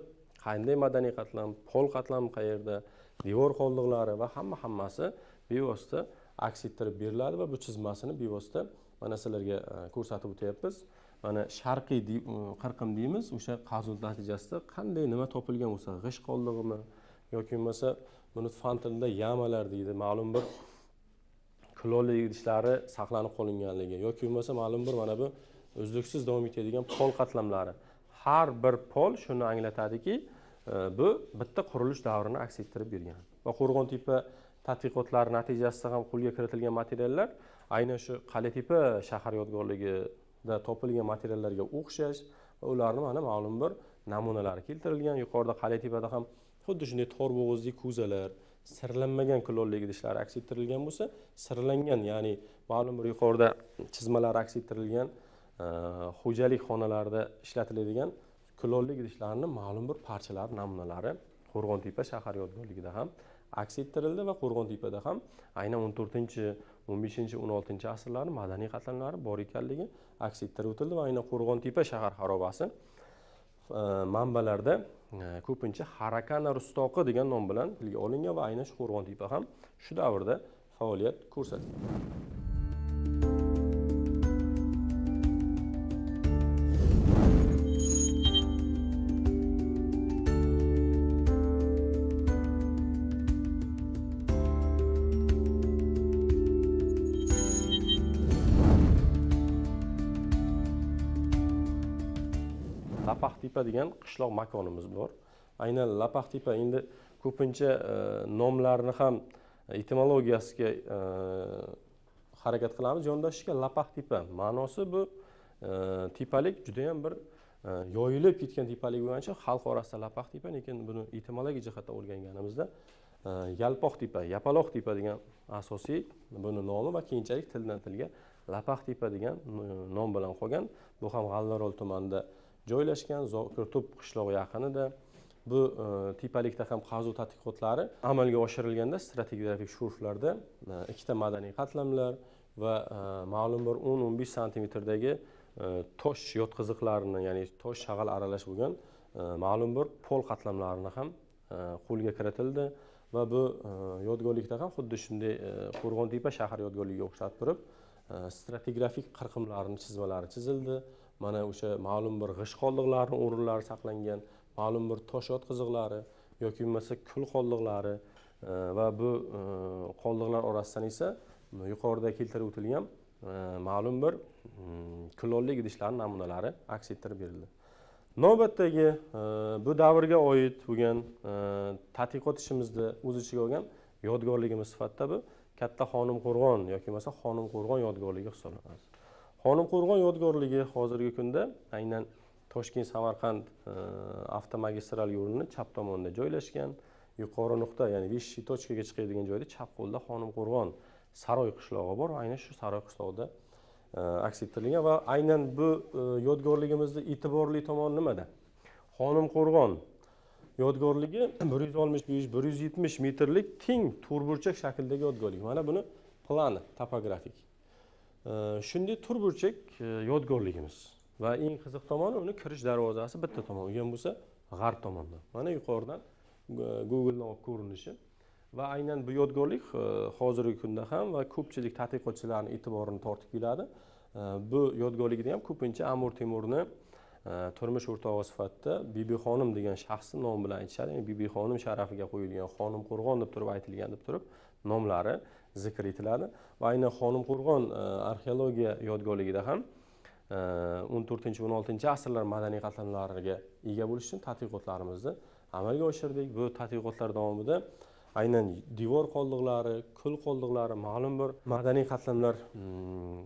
qanday madaniy qatlam pol qatlam qayerda devor qoldiqlari va hamma hammasi bevosita aks ettirib beriladi va bu chizmasini bevosita mana sizlarga e, ko'rsatib o'tyapmiz mana sharqiy e, qirqim deymiz o'sha qazuv natijasida qanday nima topilgan bo'lsa g'isht qoldig'imi yoki bo'lmasa buni fan tilida yamalar deydi ma'lum bir kuloli idishlari saqlanib qolinganligi yoki bo'lmasa ma'lum bir mana bu uzluksiz davom etadigan pol qatlamlari har bir pol shuni anglatadiki e, bu bitta qurilish davrini aks ettirib bergan va qo'rg'on tepa tadqiqotlari natijasida ham qo'lga kiritilgan materiallar aynan shu qalatepa shahar yodgorligida topilgan materiallarga o'xshash va ularni mana ma'lum bir namunalari keltirilgan yuqorida qalatepada ham xuddi shunday torbog'izdek kuzalar sirlanmagan klonli idishlari aks ettirilgan bo'lsa sirlangan ya'ni ma'lum bir yuqorida chizmalar aks ettirilgan e, xo'jalik xonalarida ishlatiladigan klonli idishlarni ma'lum bir parchalari namunalari tepa shahar yodgorligida ham aks ettirildi va tepada ham aynan o'n to'rtinchi o'n beshinchi o'n oltinchi asrlarni madaniy qatlamlari bor ekanligi aks ettirib o'tildi va aynan tepa shahar xarobasi Э, manbalarda э, ko'pincha harakana rustoqi degan nom bilan tilga olingan va aynan shu qo'rg'on tepa ham shu davrda faoliyat ko'rsatgan tepa degan qishloq makonimiz bor aynan lapaq tepa endi ko'pincha e, nomlarni ham e, etimologiyasiga e, harakat qilamiz yondashishga lapaq tepa ma'nosi bu tepalik judayam bir yoyilib ketgan tepalik bo'lgancha xalq orasida lapaq tepa lekin buni etimologik jihatdan o'rganganimizda yalpoq tepa yapaloq tepa degan asosiy buni nomi va keyinchalik tildan tilga lapaq tepa degan nom bilan qolgan bu ham g'allarol tumanida joylashgan to'p qishlog'i yaqinida bu e, tepalikda ham qazuv tadqiqotlari amalga oshirilganda strategiyadagi shurflarda e, ikkita madaniy qatlamlar va e, ma'lum bir o'n o'n besh santimetrdagi tosh yotqiziqlarini ya'ni tosh shag'al aralash bo'lgan ma'lum bir pol qatlamlarini ham qo'lga kiritildi va bu yodgorlikda ham xuddi shunday qo'rg'ontepa shahar yodgorligiga o'xshatib turib stratigrafik qirqimlarni chizmalari chizildi mana o'sha ma'lum bir g'isht qoldiqlarini o'rinlari saqlangan ma'lum bir tosh yotqiziqlari yoki bo'lmasa kul qoldiqlari e, va bu e, qoldiqlar orasidan esa yuqorida keltirib o'tilgan e, ma'lum bir mm, kulolli idishlarni namunalari aks ettirib berildi navbatdagi bu davrga oid bo'lgan tadqiqot ishimizni o'z ichiga olgan yodgorligimiz sifatida bu katta xonim qo'rg'on yoki bo'lmasa xonim qo'rg'on yodgorligi hisoblanadi xonimqo'rg'on yodgorligi hozirgi kunda aynan toshkent samarqand e, avtomagistral yo'lini chap tomonida joylashgan yuqori nuqta ya'ni высший tochkaga chiqadigan joyda chap qo'lda xonimqo'rg'on saroy qishlog'i bor aynan shu saroy qishlog'ida e, aks ettirilgan va aynan bu e, yodgorligimizni e'tiborli tomoni nimada xonimqo'rg'on yodgorligi bir yuz oltmish bir yuz yetmish metrlik teng to'rtburchak shakldagi yodgorlik mana buni plani topografik shunday tur burchak e, yodgorligimiz va eng qiziq tomoni uni kirish darvozasi bitta tomon bo'lgan bo'lsa g'arb tomonda mana yuqoridan e, googledan olib ko'rinishi va aynan bu yodgorlik e, hozirgi kunda ham va ko'pchilik tadqiqotchilarni e'tiborini tortib keladi bu yodgorligida ham ko'pincha amir temurni turmush o'rtog'i sifatida bibixonim degan shaxsni nomi bilan aytishadi ya'ni bibixonim sharafiga qo'yilgan xonim qo'rg'on deb turib aytilgan deb turib nomlari zikr etiladi va aynan xonimqo'rg'on e, arxeologiya yodgorligida ham e, o'n to'rtinchi o'n oltinchi asrlar madaniy qatlamlariga ega bo'lish uchun tadqiqotlarimizni amalga oshirdik bu tadqiqotlar davomida aynan devor qoldiqlari ko'l qoldiqlari ma'lum bir madaniy qatlamlar mm,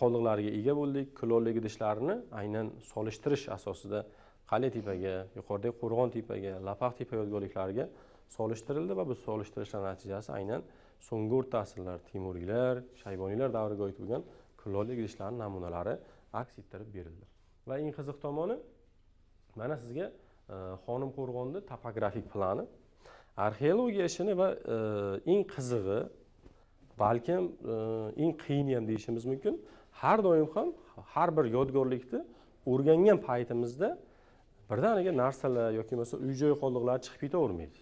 qoldiqlariga ega bo'ldik kulolli idishlarni aynan solishtirish asosida qal'a tepaga yuqoridagi qo'rg'on tepaga lapaq tepa yodgorliklariga solishtirildi va bu solishtirishlar natijasi aynan so'nggi o'rta asrlar temuriylar shayboniylar davriga oid bo'lgan kulollik idishlarni namunalari aks ettirib berildi va eng qiziq tomoni mana sizga e, xonim qo'rg'onni topografik plani arxeologiya ishini va e, eng qizig'i balkim e, eng qiyini ham deyishimiz mumkin har doim ham har bir yodgorlikni o'rgangan paytimizda birdaniga narsalar yoki bo'lmasa uy joy qoldiqlari chiqib ketavermaydi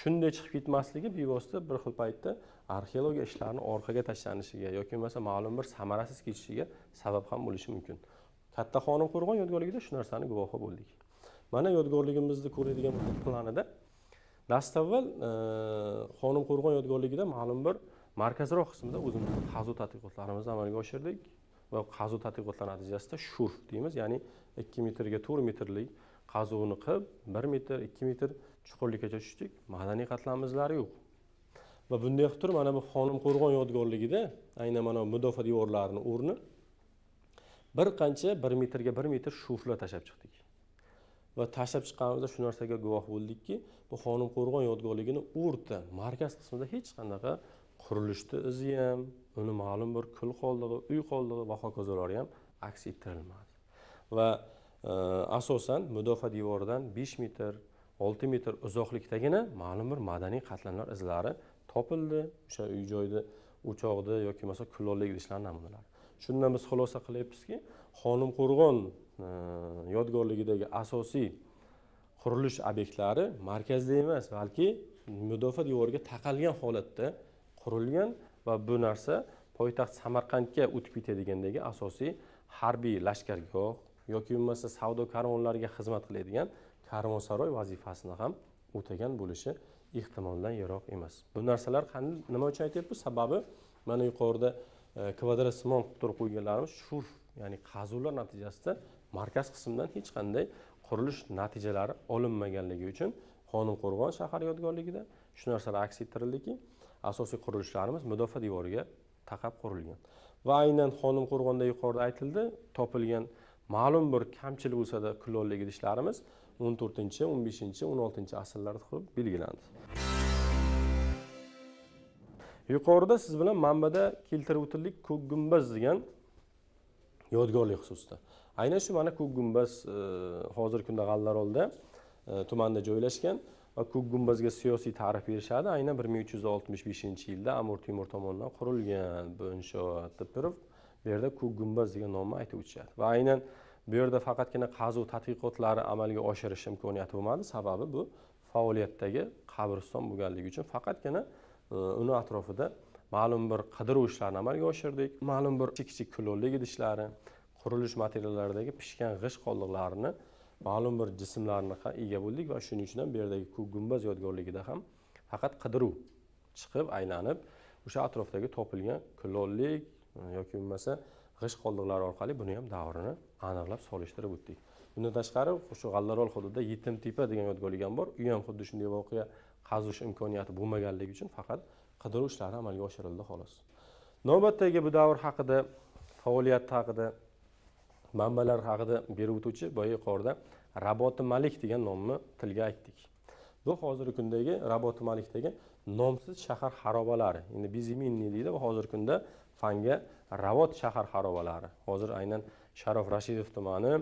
shunday chiqib ketmasligi bevosita bir xil paytda arxeologiya ishlarini orqaga tashlanishiga yoki bo'lmasa ma'lum bir samarasiz ketishiga sabab ham bo'lishi mumkin katta xonim qo'rg'on yodgorligida shu narsani guvohi bo'ldik mana yodgorligimizni ko'radigan planida dastavval e, xonim qo'rg'on yodgorligida ma'lum bir markazroq qismida o'zimizni qazu tadqiqotlarimizni amalga oshirdik va qazu tadqiqotlari natijasida shurf deymiz ya'ni ikki metrga to'rt metrlik qazuvni qilib bir metr ikki metr chuqurlikkacha tushdik madaniy qatlamimizlari yo'q va bunday qilib turib mana bu xonim qo'rg'on yodgorligida aynan mana bu mudofaa devorlarini o'rni bir qancha bir metrga bir metr shuflar tashlab chiqdik va tashlab chiqqanimizda shu narsaga guvoh bo'ldikki bu xonim qo'rg'on yodgorligini o'rta markaz qismida hech qanaqa qurilishni izi ham uni ma'lum bir kul qoldig'i uy qoldig'i va hokazolari ham aks ettirilmadi va e, asosan mudofaa devoridan besh metr olti metr uzoqlikdagina ma'lum bir madaniy qatlamlar izlari topildi o'sha uy joyni o'choqda yoki bo'lmasa kulollik idishlarni namunalari shundan biz xulosa qilyapmizki xonimqo'rg'on e, yodgorligidagi asosiy qurilish obyektlari markazda emas balki mudofaa devoriga taqalgan holatda qurilgan va bu narsa poytaxt samarqandga o'tib ketadigandagi asosiy harbiy lashkargoh yoki bo'lmasa savdo karvonlariga xizmat qiladigan karvonsaroy vazifasini ham o'tagan bo'lishi ehtimoldan yiroq emas bu narsalar nima uchun aytyapmiz sababi mana yuqorida e, kvadratsimon qilib turib qo'yganlarimiz shu ya'ni qazuvlar natijasida markaz qismdan hech qanday qurilish natijalari olinmaganligi uchun qonunqo'rg'on shahar yodgorligida shu narsalar aks ettirildiki asosiy qurilishlarimiz mudofaa devoriga taqab qurilgan va aynan qonunqo'rg'onda yuqorida aytildi topilgan ma'lum bir kamchilik bo'lsada kulolli idishlarimiz o'n to'rtinchi o'n beshinchi o'n oltinchi asrlarda qilib belgilandi yuqorida siz bilan manbada keltirib o'tildik ko'k gumbaz degan yodgorlik xususida aynan shu mana ko'k gumbaz e, hozirgi kunda g'allarolda e, tumanida joylashgan va ko'k gumbazga siyosiy ta'rif berishadi aynan bir ming uch yuz oltmish beshinchi yilda amir temur tomonidan qurilgan bu inshoot deb turib bu yerda ko'k gumbaz degan nomni aytib o'tishadi va aynan bu yerda faqatgina qazuv tadqiqotlari amalga oshirish imkoniyati bo'lmadi sababi bu faoliyatdagi qabriston bo'lganligi uchun faqatgina e, uni atrofida ma'lum bir qidiruv ishlarini amalga oshirdik ma'lum bir kichik kichik kulollik idishlari qurilish materiallaridagi pishgan g'isht qoldiqlarini ma'lum bir ham ega bo'ldik va shuning uchun ham bu yerdagi ko'k gumbaz yodgorligida ham faqat qidiruv chiqib aylanib o'sha atrofdagi topilgan kulollik e, yoki bo'lmasa g'isht qoldiqlari orqali buni ham davrini aniqlab solishtirib o'tdik bundan tashqari shu g'allarol hududida yetim tepa degan yodgorlik ham bor u ham xuddi shunday voqea qazish imkoniyati bo'lmaganligi uchun faqat qidiruv ishlari amalga oshirildi xolos navbatdagi bu davr haqida faoliyat haqida manbalar haqida berib o'tuvchi boya yuqorida raboti malik degan nomni tilga aytdik bu hozirgi kundagi raboti malikdagi nomsiz shahar xarobalari endi bizimini deydi va hozirgi kunda fanga ravot shahar xarobalari hozir aynan sharof rashidov tumani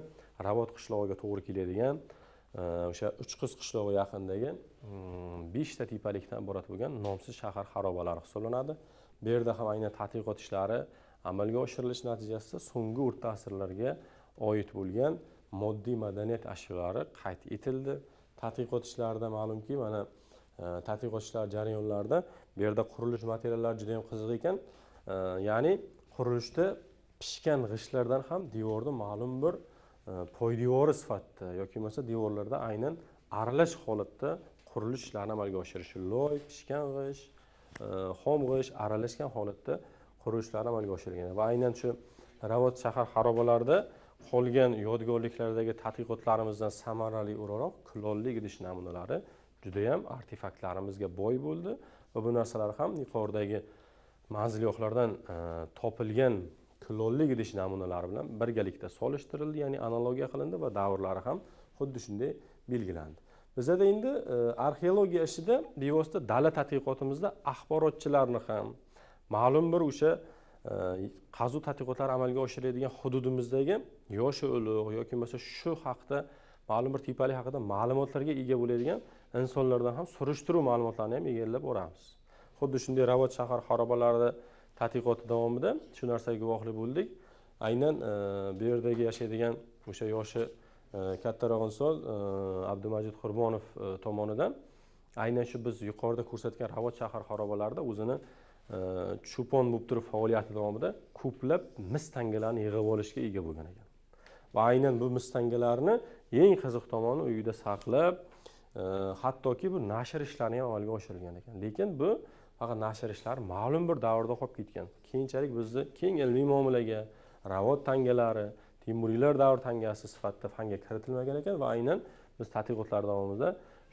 ravot qishlog'iga to'g'ri keladigan e, o'sha qiz qishlog'i yaqinidagi mm, beshta tepalikdan iborat bo'lgan nomsiz shahar xarobalari hisoblanadi bu yerda ham aynan tadqiqot ishlari amalga oshirilishi natijasida so'nggi o'rta asrlarga oid bo'lgan moddiy madaniyat ashyolari qayd etildi tadqiqot ishlarida ma'lumki mana e, tadqiqot ishlari jarayonlarida bu yerda qurilish materiallari juda yam qiziq ekan e, ya'ni qurilishda pishgan g'ishtlardan ham devorni ma'lum bir e, poydevori sifatida yoki bo'lmasa devorlarda aynan aralash holatda qurilish ishlarini amalga oshirishi loy pishgan g'isht e, xom g'isht aralashgan holatda qurilishlarni amalga oshirilgan va aynan shu ravot shahar xarobalarida qolgan yodgorliklardagi tadqiqotlarimizdan samarali o'laroq kulolli idish namunalari judayam artefaktlarimizga boy bo'ldi va bu narsalar ham yuqoridagi manzilgohlardan e, topilgan klonli idish namunalari bilan birgalikda solishtirildi ya'ni analogiya qilindi va davrlari ham xuddi shunday belgilandi bizada endi e, arxeologiya ishida bevosita dala tadqiqotimizda axborotchilarni ham ma'lum bir o'sha e, qazuv tadqiqotlari amalga oshiradigan hududimizdagi yoshi ulug' yoki bo'lmasa shu haqda ma'lum bir tepalik haqida ma'lumotlarga ega bo'ladigan insonlardan ham surishtiruv ma'lumotlarini ham egallab boramiz xuddi shunday ravot shahar xarobalarida tadqiqoti davomida shu narsaga guvohlik bo'ldik aynan e, bu yerdagi yashaydigan o'sha yoshi e, kattaroq inson e, abdumajid qurbonov tomonidan aynan shu biz yuqorida ko'rsatgan ravot shahar xarobalarida o'zini cho'pon bo'lib turib faoliyati davomida ko'plab mis tangalarni yig'ib olishga ega bo'lgan ekan va aynan bu mis tangalarni eng qiziq tomoni uyida saqlab hattoki bu nashr ishlarini ham amalga oshirgan ekan lekin bu faqat nashr ishlari ma'lum bir davrda qolib ketgan keyinchalik bizni keng ilmiy muomalaga ravot tangalari temuriylar davri tangasi sifatida fanga kiritilmagan ekan va aynan biz tadqiqotlar davomida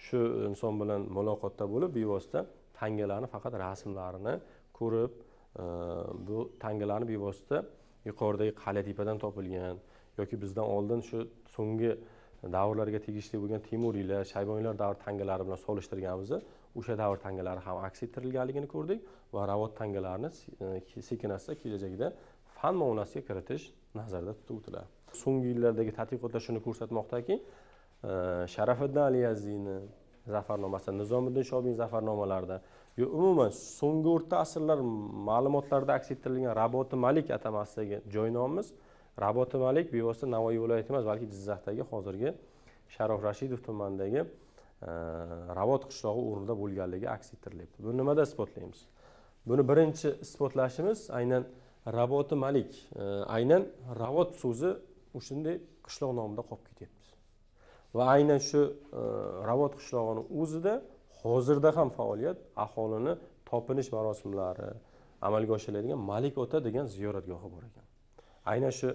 shu inson bilan muloqotda bo'lib bevosita tangalarni faqat rasmlarini ko'rib e, bu tangalarni bevosita yuqoridagi qala tepadan topilgan yoki bizdan oldin shu so'nggi davrlarga tegishli bo'lgan temuriylar shayboniylar davri tangalari bilan solishtirganimizda o'sha davr tangalari ham aks ettirilganligini ko'rdik va ravot tangalarni e, sekin asta kelajakda fan muomalasiga kiritish nazarda tutiladi so'nggi yillardagi tadqiqotlar shuni ko'rsatmoqdaki e, sharafiddin ali zafarnomasida nizomiddin shobiy zafarnomalarida yo umuman so'nggi o'rta asrlar ma'lumotlarida aks ettirilgan raboti malik atamasidagi joy nomimiz raboti malik bevosita navoiy viloyati emas balki jizzaxdagi hozirgi sharof rashidov tumanidagi ravot э, qishlog'i o'rnida bo'lganligi aks ettirilyapti buni nimada isbotlaymiz buni birinchi isbotlashimiz aynan raboti malik э, aynan ravot so'zi o'shanday qishloq nomida qolib ketyapti va aynan shu э, ravot qishlog'ini o'zida hozirda ham faoliyat aholini topinish marosimlari amalga oshiriladigan malik ota degan ziyoratgohi bor ekan aynan shu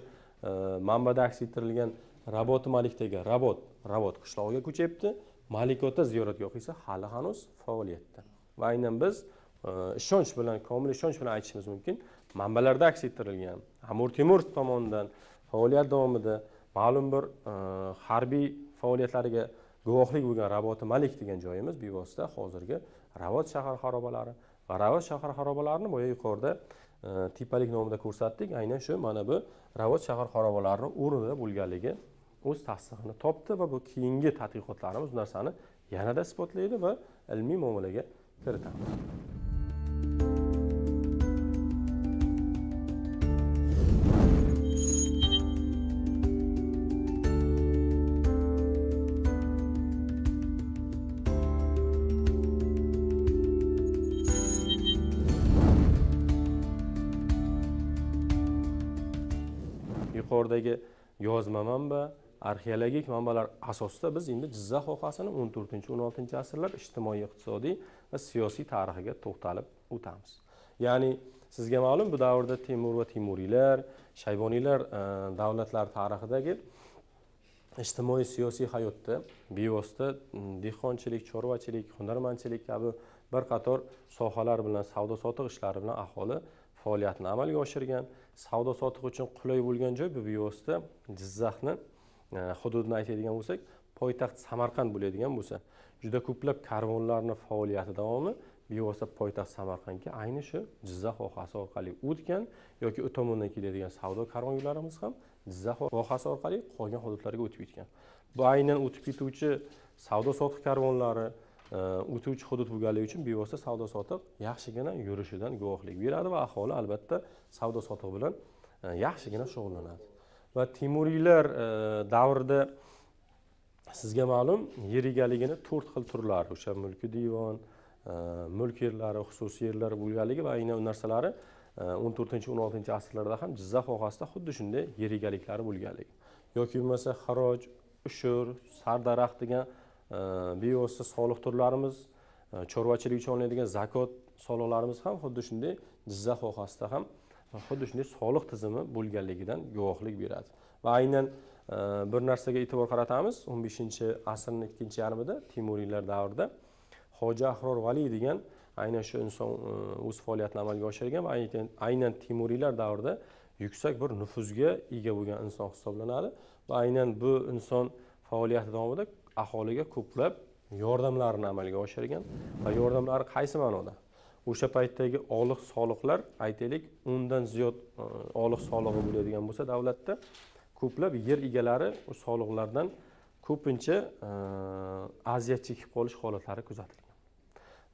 manbada aks ettirilgan raboti malikdagi rabot rabot qishlog'iga ko'chyapti malikota ziyoratgohi esa hali hanuz faoliyatda va aynan biz e, ishonch bilan komil ishonch bilan aytishimiz mumkin manbalarda aks ettirilgan amir temur tomonidan faoliyat davomida ma'lum bir e, harbiy faoliyatlariga guvohlik bo'lgan raboti malik degan joyimiz bevosita hozirgi ravot shahar xarobalari va ravot shahar xarobalarini boya yuqorida e, tepalik nomida ko'rsatdik aynan shu mana bu ravot shahar xarobalarini o'rnida bo'lganligi o'z tasdig'ini topdi va bu keyingi tadqiqotlarimiz bu narsani yanada isbotlaydi va ilmiy muomalaga kiritadi yuqoridagi yozma manba arxeologik manbalar asosida biz endi jizzax vohasini o'n to'rtinchi o'n oltinchi asrlar ijtimoiy iqtisodiy va siyosiy tarixiga to'xtalib o'tamiz ya'ni sizga ma'lum bu davrda temur va temuriylar shayboniylar e, davlatlari tarixidagi ijtimoiy siyosiy hayotda bevosita dehqonchilik chorvachilik hunarmandchilik kabi bir qator sohalar bilan savdo sotiq ishlari bilan aholi faoliyatini amalga oshirgan savdo sotiq uchun qulay bo'lgan joy bu bevosita jizzaxni Э, hududini aytadigan bo'lsak poytaxt samarqand bo'ladigan bo'lsa juda ko'plab karvonlarni faoliyati davomi bevosita poytaxt samarqandga ayni shu jizzax vohasi orqali o'tgan yoki u tomondan keladigan savdo karvon yo'llarimiz ham jizzax vohasi orqali qolgan hududlarga o'tib ketgan bu aynan o'tib ketuvchi savdo sotiq karvonlari e, o'tuvchi hudud bo'lganligi uchun bevosita savdo sotiq yaxshigina yurishidan guvohlik beradi va aholi albatta savdo sotiq bilan e, yaxshigina shug'ullanadi va temuriylar e, davrida sizga ma'lum yer egaligini to'rt xil turlari o'sha mulki divon e, mulk yerlari xususiy yerlar bo'lganligi va aynan u narsalari e, o'n to'rtinchi o'n oltinchi asrlarda ham jizzax vohasida xuddi shunday yer egaliklari bo'lganligi yoki bo'lmasa xaroj ushur sardaraxt degan bevosita soliq turlarimiz chorvachilik uchun olinadigan zakot soliqlarimiz ham xuddi shunday jizzax vohasida ham xuddi shunday soliq tizimi bo'lganligidan guvohlik beradi va aynan e, bir narsaga e'tibor qaratamiz o'n beshinchi asrni ikkinchi yarmida temuriylar davrida hoji ahror valiy degan aynan shu inson e, o'z faoliyatini amalga oshirgan va aynan temuriylar davrida yuksak bir nufuzga ega bo'lgan inson hisoblanadi va aynan bu inson faoliyati davomida aholiga ko'plab yordamlarni amalga oshirgan va yordamlari qaysi ma'noda o'sha paytdagi oliq soliqlar aytaylik o'ndan ziyod e, oliq solig'i bo'ladigan bo'lsa davlatda ko'plab yer egalari soliqlardan ko'pincha e, aziyat chekib qolish holatlari kuzatilgan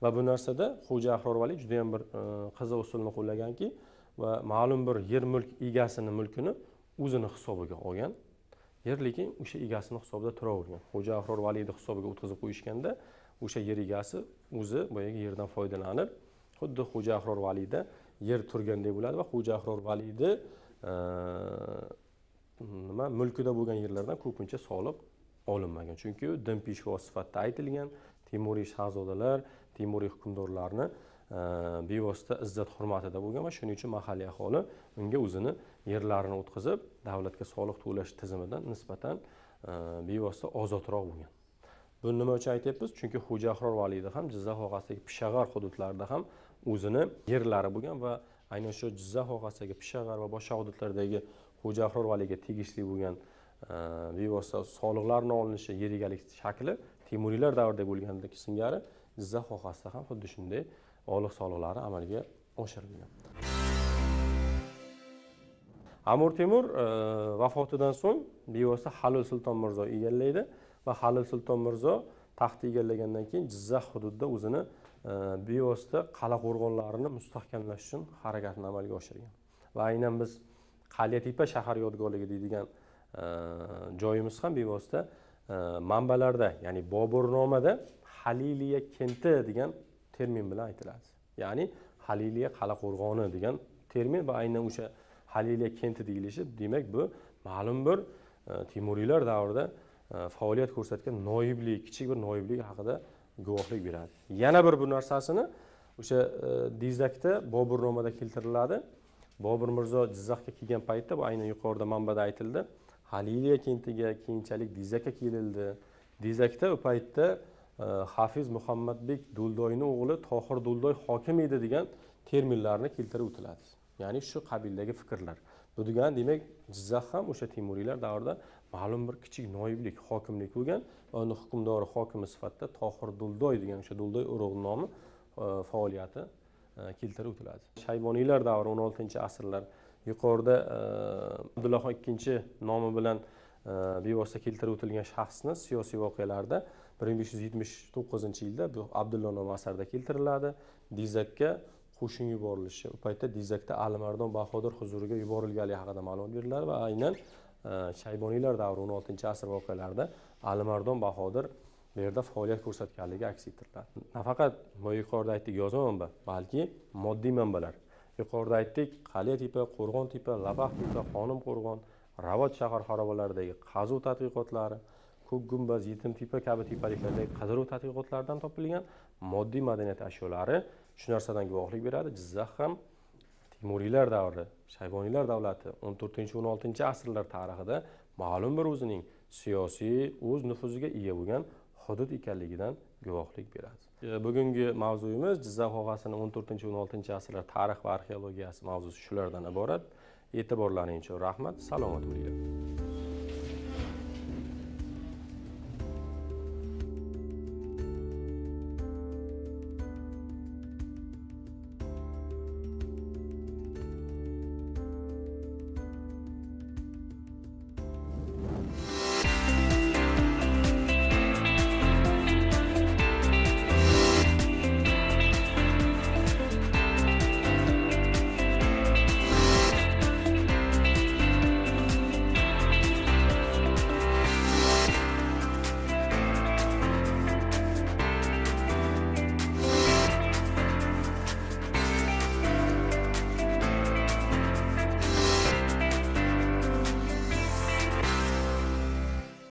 va bu narsada xo'ja ahror valiy judayam bir e, qiziq usulni qo'llaganki va ma'lum bir yer mulk egasini mulkini o'zini hisobiga olgan yer lekin o'sha egasini hisobida turavergan xo'ja ahror valiyni hisobiga o'tkazib qo'yishganda o'sha yer egasi o'zi boyagi yerdan foydalanib xuddi xo'ja ahror valiyda yer turgandek bo'ladi va xo'ja ahror valiyni e, nima mulkida bo'lgan yerlardan ko'pincha soliq olinmagan chunki u din peshvo sifatida aytilgan temuriy shahzodalar temuriy hukmdorlarni e, bevosita izzat hurmatida bo'lgan va shuning uchun mahalliy aholi unga o'zini yerlarini o'tkazib davlatga soliq to'lash tizimidan nisbatan e, bevosita ozodroq bo'lgan buni nima uchun aytyapmiz chunki xo'ja ahror valiyda ham jizzax vohasidagi pishag'ar hududlarida ham o'zini yerlari bo'lgan va aynan shu jizzax vohasidagi pishag'ar va boshqa hududlardagi xo'ja ahror tegishli bo'lgan bevosita soliqlarni olinishi yer egalik shakli temuriylar davrida bo'lganidek singari jizzax vohasida ham xuddi shunday oliq soliqlari amalga oshirilgan amir temur vafotidan so'ng bevosita halil sulton mirzo egallaydi va halil sulton mirzo taxt egallagandan keyin jizzax hududida o'zini e, bevosita qala qo'rg'onlarini mustahkamlash uchun harakatni amalga oshirgan va aynan biz tepa shahar yodgorligi deydigan e, joyimiz ham bevosita e, manbalarda ya'ni boburnomada haliliya kenti degan termin bilan aytiladi ya'ni haliliya qala qo'rg'oni degan termin va aynan o'sha haliliya kenti deyilishi demak bu ma'lum bir temuriylar davrida E, faoliyat ko'rsatgan noiblik kichik bir noiblik haqida guvohlik beradi yana bir bu narsasini o'sha e, dizakda boburnomada keltiriladi bobur mirzo jizzaxga kelgan paytda bu aynan yuqorida manbada aytildi haliliya kentiga keyinchalik dizakka kelildi dizakda u paytda e, hafiz muhammadbek do'ldoyni o'g'li tohir do'ldoy hokim edi degan terminlarni keltirib o'tiladi ya'ni shu qabildagi fikrlar bu degani demak jizzax ham o'sha temuriylar davrida ma'lum bir kichik noiblik hokimlik bo'lgan va uni hukmdori hokimi sifatida tohir duldoy degan o'sha duldoy urug'ni nomi e, faoliyati e, keltirib o'tiladi shayboniylar davri o'n oltinchi asrlar yuqorida e, abdulloh ikkinchi nomi bilan bevosita keltirib o'tilgan shaxsni siyosiy voqealarda bir ming besh yuz yetmish to'qqizinchi yilda bu abdulloh nomi asarida keltiriladi dizakka qo'shin yuborilishi u paytda dizakda alimardon bahodir huzuriga yuborilganligi haqida ma'lumot beriladi va aynan shayboniylar davri o'n oltinchi asr voqealarida alimardon bahodir bu yerda faoliyat ko'rsatganligi aks ettiriladi nafaqat yuqorida aytdik yozma manba balki moddiy manbalar yuqorida aytdik qal'a tepa qo'rg'on tepa labax tepa xonim qo'rg'on ravot shahar xarobalaridagi qazuv tadqiqotlari ko'k gumbaz yetim tepa kabi tepaliklardagi qidiruv tadqiqotlaridan topilgan moddiy madaniyat ashyolari shu narsadan guvohlik beradi jizzax ham temuriylar davri shayboniylar davlati 14-16 asrlar tarixida ma'lum bir o'zining siyosiy o'z nufuziga ega bo'lgan hudud ekanligidan guvohlik beradi e, bugungi mavzuyimiz jizzax vohasini 14-16 asrlar tarix va arxeologiyasi mavzusi shulardan iborat e'tiborlaringiz uchun rahmat salomat bo'linglar